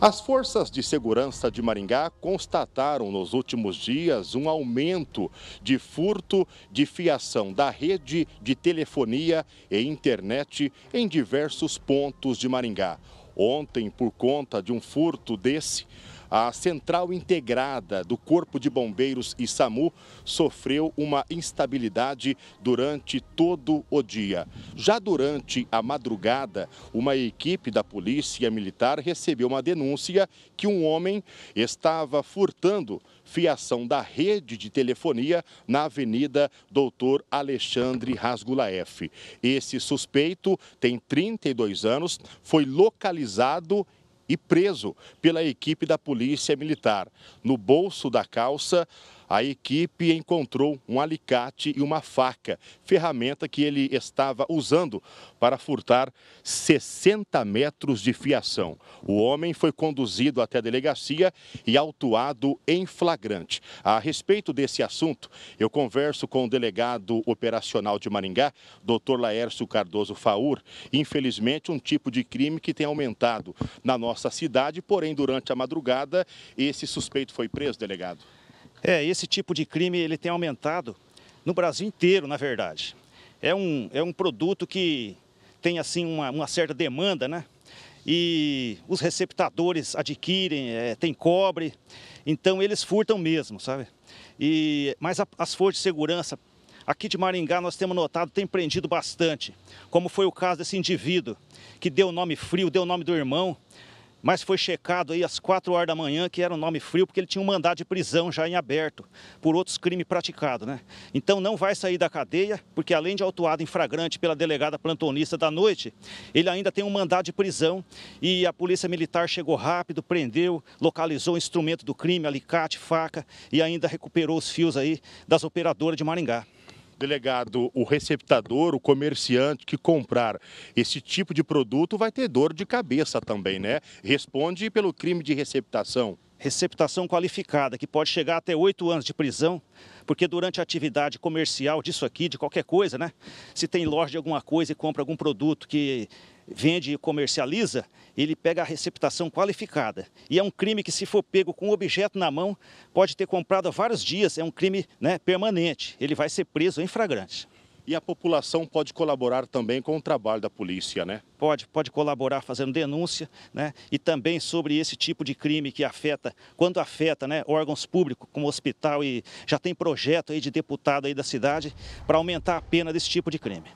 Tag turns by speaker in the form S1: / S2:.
S1: As forças de segurança de Maringá constataram nos últimos dias um aumento de furto de fiação da rede de telefonia e internet em diversos pontos de Maringá. Ontem, por conta de um furto desse, a central integrada do Corpo de Bombeiros e SAMU sofreu uma instabilidade durante todo o dia. Já durante a madrugada, uma equipe da Polícia Militar recebeu uma denúncia que um homem estava furtando fiação da rede de telefonia na Avenida Doutor Alexandre Rasgulaef. Esse suspeito tem 32 anos, foi localizado e preso pela equipe da Polícia Militar. No bolso da calça, a equipe encontrou um alicate e uma faca, ferramenta que ele estava usando para furtar 60 metros de fiação. O homem foi conduzido até a delegacia e autuado em flagrante. A respeito desse assunto, eu converso com o delegado operacional de Maringá, doutor Laércio Cardoso Faur. Infelizmente, um tipo de crime que tem aumentado na nossa cidade,
S2: porém, durante a madrugada, esse suspeito foi preso, delegado. É, esse tipo de crime ele tem aumentado no Brasil inteiro, na verdade. É um, é um produto que tem assim uma, uma certa demanda, né? E os receptadores adquirem, é, tem cobre, então eles furtam mesmo, sabe? E, mas a, as forças de segurança aqui de Maringá nós temos notado, tem prendido bastante, como foi o caso desse indivíduo que deu o nome frio, deu o nome do irmão, mas foi checado aí às 4 horas da manhã, que era um nome frio, porque ele tinha um mandado de prisão já em aberto por outros crimes praticados, né? Então não vai sair da cadeia, porque além de autuado em flagrante pela delegada plantonista da noite, ele ainda tem um mandado de prisão e a polícia militar chegou rápido, prendeu, localizou o instrumento do crime, alicate, faca e ainda recuperou os fios aí das operadoras de Maringá.
S1: Delegado, o receptador, o comerciante que comprar esse tipo de produto vai ter dor de cabeça também, né? Responde
S2: pelo crime de receptação. Receptação qualificada, que pode chegar até oito anos de prisão, porque durante a atividade comercial disso aqui, de qualquer coisa, né? Se tem loja de alguma coisa e compra algum produto que vende e comercializa, ele pega a receptação qualificada. E é um crime que, se for pego com o objeto na mão, pode ter comprado há vários dias, é um crime né, permanente. Ele vai ser preso em flagrante. E a população pode colaborar também com o trabalho da polícia, né? Pode, pode colaborar fazendo denúncia, né? E também sobre esse tipo de crime que afeta, quando afeta, né, órgãos públicos, como hospital e já tem projeto aí de deputado aí da cidade para aumentar a pena desse tipo de crime.